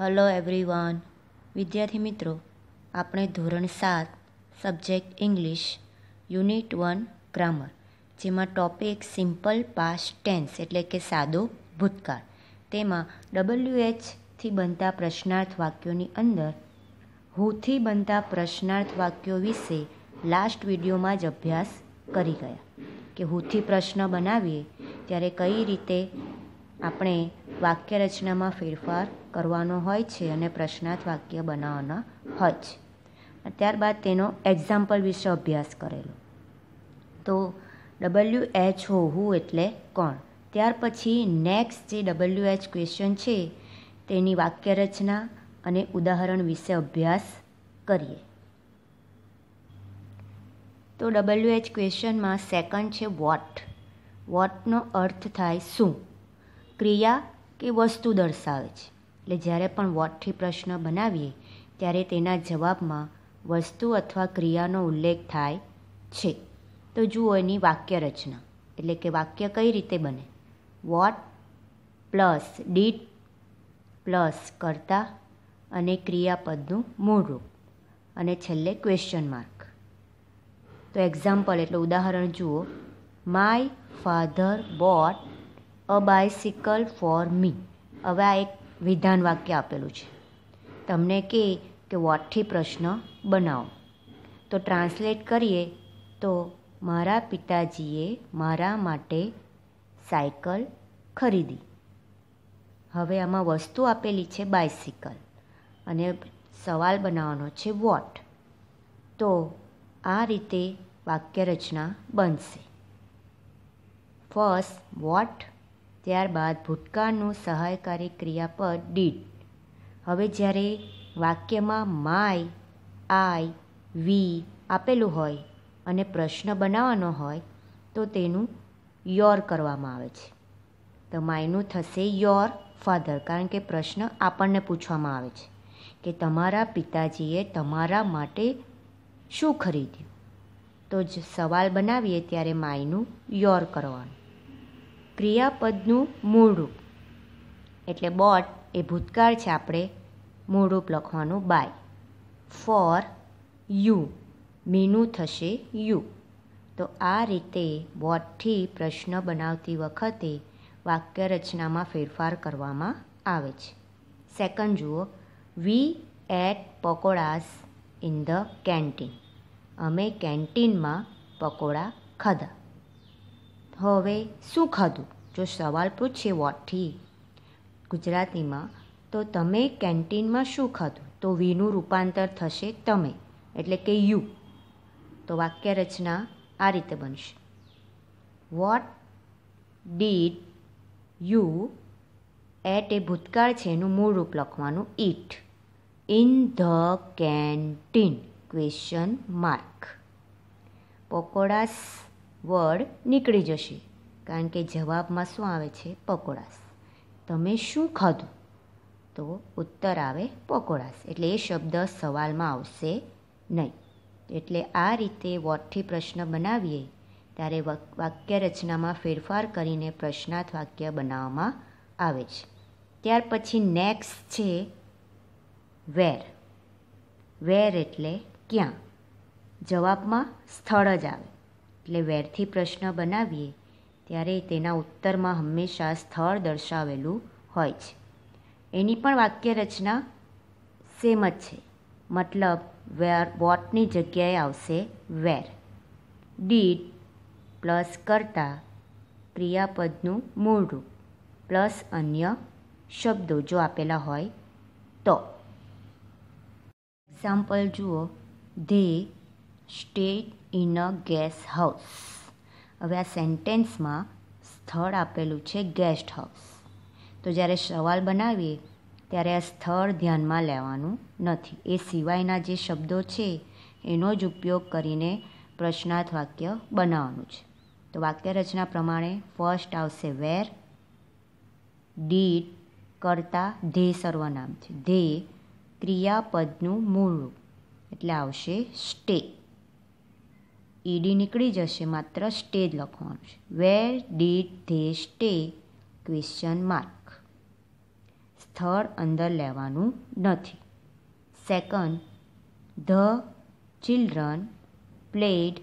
hello everyone વિદ્યાર્થી મિત્રો આપણે ધોરણ સાત subject English unit one grammar જેમાં ટોપિક સિમ્પલ પાસ્ટ ટેન્સ એટલે કે સાદો ભૂતકાળ તેમાં ડબલ્યુએચથી બનતા પ્રશ્નાર્થ વાક્યોની અંદર હુથી બનતા પ્રશ્નાર્થ વાક્યો વિશે લાસ્ટ વિડીયોમાં જ અભ્યાસ કરી ગયા કે હુથી પ્રશ્ન બનાવીએ ત્યારે કઈ રીતે આપણે વાક્ય રચનામાં ફેરફાર કરવાનો હોય છે અને પ્રશ્નાર્થ વાક્ય બનાવવાના હોય છે ત્યારબાદ તેનો એક્ઝામ્પલ વિશે અભ્યાસ કરેલો તો ડબલ્યુ એચ હોવું એટલે કોણ ત્યાર પછી નેક્સ્ટ જે ડબલ્યુ એચ ક્વેશ્ચન છે તેની વાક્ય રચના અને ઉદાહરણ વિશે અભ્યાસ કરીએ તો ડબલ્યુ એચ ક્વેશ્ચનમાં સેકન્ડ છે વોટ વોટનો અર્થ થાય શું ક્રિયા કે વસ્તુ દર્શાવે છે એટલે જ્યારે પણ વોટથી પ્રશ્ન બનાવીએ ત્યારે તેના જવાબમાં વસ્તુ અથવા ક્રિયાનો ઉલ્લેખ થાય છે તો જુઓ એની વાક્ય રચના એટલે કે વાક્ય કઈ રીતે બને વોટ પ્લસ ડીડ પ્લસ કરતા અને ક્રિયાપદનું મૂળરૂપ અને છેલ્લે ક્વેશ્ચન માર્ક તો એક્ઝામ્પલ એટલે ઉદાહરણ જુઓ my father bought a bicycle for me હવે આ એક વિધાન વાક્ય આપેલું છે તમને કહે કે વોટથી પ્રશ્ન બનાવો તો ટ્રાન્સલેટ કરીએ તો મારા પિતાજીએ મારા માટે સાયકલ ખરીદી હવે આમાં વસ્તુ આપેલી છે બાયસિકલ અને સવાલ બનાવવાનો છે વોટ તો આ રીતે વાક્યરચના બનશે ફર્સ્ટ વોટ ત્યારબાદ ભૂતકાળનું સહાયકારી ક્રિયાપદ ડીડ હવે જ્યારે વાક્યમાં માય આઈ વી આપેલું હોય અને પ્રશ્ન બનાવવાનો હોય તો તેનું યોર કરવામાં આવે છે તો માયનું થશે યોર ફાધર કારણ કે પ્રશ્ન આપણને પૂછવામાં આવે છે કે તમારા પિતાજીએ તમારા માટે શું ખરીદ્યું તો જ સવાલ બનાવીએ ત્યારે માયનું યોર કરવાનું ક્રિયાપદનું મૂળરૂપ એટલે બોટ એ ભૂતકાળ છે આપણે મૂળરૂપ લખવાનું બાય ફોર યુ મીનું થશે યુ તો આ રીતે બોટથી પ્રશ્ન બનાવતી વખતે વાક્ય રચનામાં ફેરફાર કરવામાં આવે છે સેકન્ડ જુઓ we ate pakoras in the canteen અમે કેન્ટીનમાં પકોડા ખાધા હવે શું ખાધું જો સવાલ પૂછીએ વોટથી ગુજરાતીમાં તો તમે કેન્ટીનમાં શું ખાધું તો વીનું રૂપાંતર થશે તમે એટલે કે યુ તો વાક્ય રચના આ રીતે બનશે વોટ ડીડ યુ એટ એ ભૂતકાળ છે એનું મૂળ રૂપ લખવાનું eat in the canteen question mark pakoras word નીકળી જશે કારણ કે જવાબમાં શું આવે છે પકોડાસ તમે શું ખાધું તો ઉત્તર આવે પકોડાસ એટલે એ શબ્દ સવાલમાં આવશે નહીં એટલે આ રીતે વોટથી પ્રશ્ન બનાવીએ ત્યારે વાક્ય રચનામાં ફેરફાર કરીને પ્રશ્નાર્થ વાક્ય બનાવવામાં આવે છે ત્યાર પછી નેક્સ્ટ છે વેર વેર એટલે ક્યાં જવાબમાં સ્થળ જ આવે એટલે વેરથી પ્રશ્ન બનાવીએ ત્યારે તેના ઉત્તરમાં હંમેશા સ્થળ દર્શાવેલું હોય છે એની પણ વાક્ય રચના સેમ જ છે મતલબ વેર વોટની જગ્યાએ આવશે વેર ડીડ પ્લસ કરતા ક્રિયાપદનું મૂળ પ્લસ અન્ય શબ્દો જો આપેલા હોય તો એક્ઝામ્પલ જુઓ they stayed in a guest house હવે આ સેન્ટેન્સમાં સ્થળ આપેલું છે ગેસ્ટ હાઉસ તો જ્યારે સવાલ બનાવીએ ત્યારે આ સ્થળ ધ્યાનમાં લેવાનું નથી એ સિવાયના જે શબ્દો છે એનો જ ઉપયોગ કરીને પ્રશ્નાર્થ વાક્ય બનાવવાનું છે તો વાક્ય રચના પ્રમાણે ફર્સ્ટ આવશે વેર ડીડ કરતા ધે સર્વનામ છે ધે ક્રિયાપદનું મૂળ એટલે આવશે સ્ટે ઈડી નીકળી જશે માત્ર સ્ટેજ લખવાનું છે where did they stay question mark સ્થળ અંદર લેવાનું નથી second the children played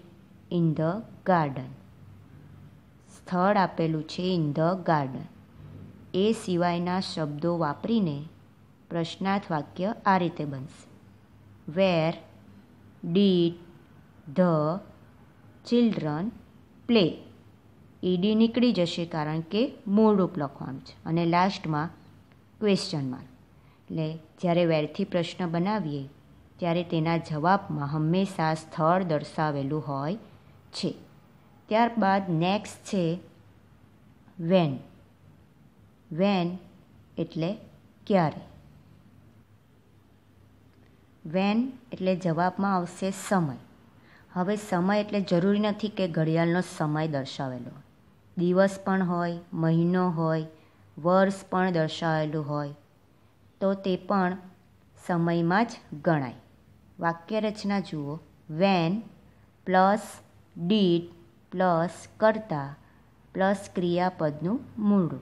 in the garden સ્થળ આપેલું છે ઇન ધ ગાર્ડન એ સિવાયના શબ્દો વાપરીને પ્રશ્નાર્થ વાક્ય આ રીતે બનશે where did the children play E D નીકળી જશે કારણ કે મૂળરૂપ લખવાનું છે અને લાસ્ટમાં ક્વેશ્ચન માર્ક એટલે જ્યારે વેરથી પ્રશ્ન બનાવીએ ત્યારે તેના જવાબમાં હંમેશા સ્થળ દર્શાવેલું હોય છે ત્યારબાદ નેક્સ્ટ છે વેન વેન એટલે ક્યારે વેન એટલે જવાબમાં આવશે સમય હવે સમય એટલે જરૂરી નથી કે ઘડિયાળનો સમય દર્શાવેલો દિવસ પણ હોય મહિનો હોય વર્ષ પણ દર્શાવેલું હોય તો તે પણ સમયમાં જ ગણાય વાક્યરચના જુઓ વેન પ્લસ ડીડ પ્લસ કરતા પ્લસ ક્રિયાપદનું મૂળ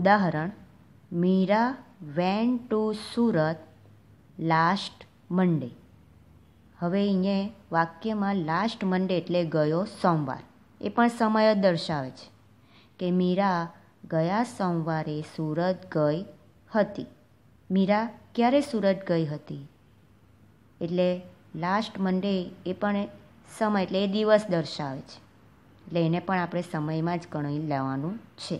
ઉદાહરણ Meera went to Surat last Monday હવે અહીંયા વાક્યમાં લાસ્ટ મંડે એટલે ગયો સોમવાર એ પણ સમય જ દર્શાવે છે કે મીરા ગયા સોમવારે સુરત ગઈ હતી મીરા ક્યારે સુરત ગઈ હતી એટલે લાસ્ટ મંડે એ પણ સમય એટલે એ દિવસ દર્શાવે છે એટલે એને પણ આપણે સમયમાં જ ગણી લેવાનું છે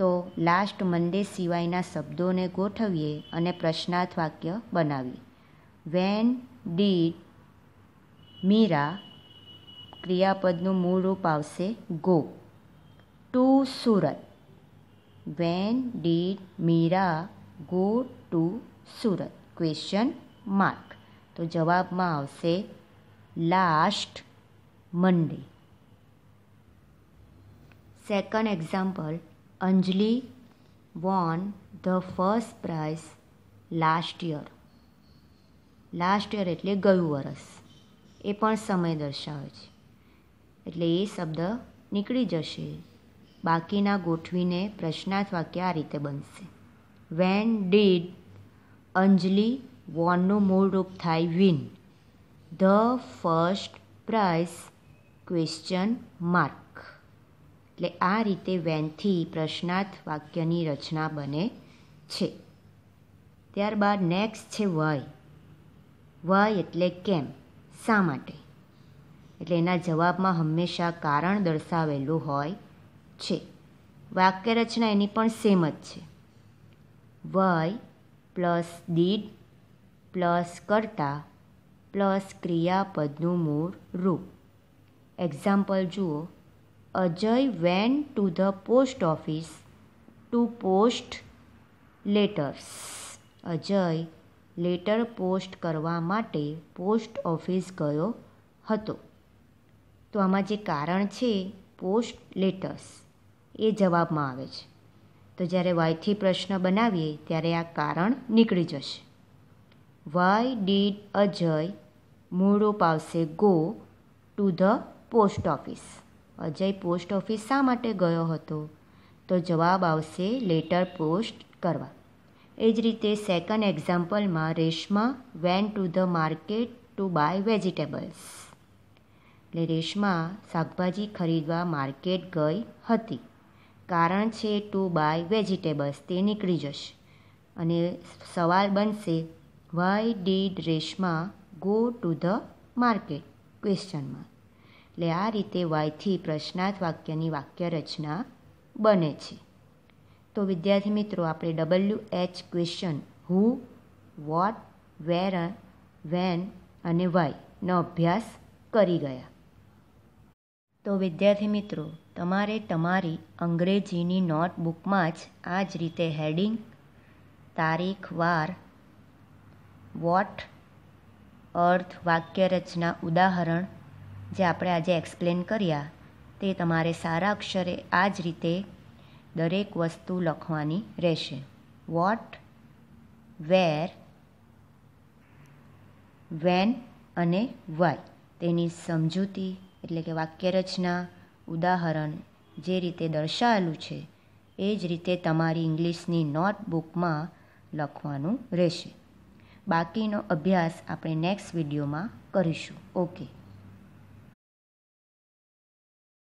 તો લાસ્ટ મંડે સિવાયના શબ્દોને ગોઠવીએ અને પ્રશ્નાર્થ વાક્ય બનાવીએ વેન ડીડ મીરા ક્રિયાપદનું મૂળ રૂપ આવશે go to Surat when did Meera go to Surat question mark તો જવાબમાં આવશે last Monday second example Anjali won the first prize last year last year એટલે ગયું વર્ષ એ પણ સમય દર્શાવે છે એટલે એ શબ્દ નીકળી જશે બાકીના ગોઠવીને પ્રશ્નાર્થ વાક્ય આ રીતે બનશે વેન ડીડ અંજલિ વોનનું મૂળરૂપ થાય win the first prize question mark એટલે આ રીતે વેનથી પ્રશ્નાર્થ વાક્યની રચના બને છે ત્યારબાદ નેક્સ્ટ છે વય વય એટલે કેમ શા માટે એટલે એના જવાબમાં હંમેશા કારણ દર્શાવેલું હોય છે વાક્યરચના એની પણ સેમ જ છે વય પ્લસ દીડ પ્લસ કરતા પ્લસ ક્રિયાપદનું મૂળ રૂપ એક્ઝામ્પલ જુઓ Ajay went to the post office to post letters Ajay letter post કરવા માટે પોસ્ટ ઓફિસ ગયો હતો તો આમાં જે કારણ છે પોસ્ટ લેટર્સ એ જવાબમાં આવે છે તો જ્યારે વાયથી પ્રશ્ન બનાવીએ ત્યારે આ કારણ નીકળી જશે વાય ડીડ અજય મૂળરૂપ આવશે go to the post office Ajay post office શા માટે ગયો હતો તો જવાબ આવશે લેટર પોસ્ટ કરવા એ જ રીતે સેકન્ડ એક્ઝામ્પલમાં Reshma went to the market to buy vegetables એટલે રેશમા શાકભાજી ખરીદવા માર્કેટ ગઈ હતી કારણ છે ટુ બાય વેજીટેબલ્સ તે નીકળી જશે અને સવાલ બનશે why did Reshma go to the market ક્વેશ્ચનમાં એટલે આ રીતે વાયથી પ્રશ્નાર્થ વાક્યની વાક્યરચના બને છે તો વિદ્યાર્થી મિત્રો આપણે W H question who what where when અને વાય નો અભ્યાસ કરી ગયા તો વિદ્યાર્થી મિત્રો તમારે તમારી અંગ્રેજીની નોટબુકમાં જ આ જ રીતે હેડિંગ તારીખ વાર વોટ અર્થ વાક્યરચના ઉદાહરણ જે આપણે આજે એક્સપ્લેન કર્યા તે તમારે સારા અક્ષરે આ જ રીતે દરેક વસ્તુ લખવાની રહેશે વોટ વેર વેન અને વાય તેની સમજૂતી એટલે કે વાક્યરચના ઉદાહરણ જે રીતે દર્શાવેલું છે એ જ રીતે તમારી ઇંગ્લિશની નોટબુકમાં લખવાનું રહેશે બાકીનો અભ્યાસ આપણે નેક્સ્ટ વિડીયોમાં કરીશું ઓકે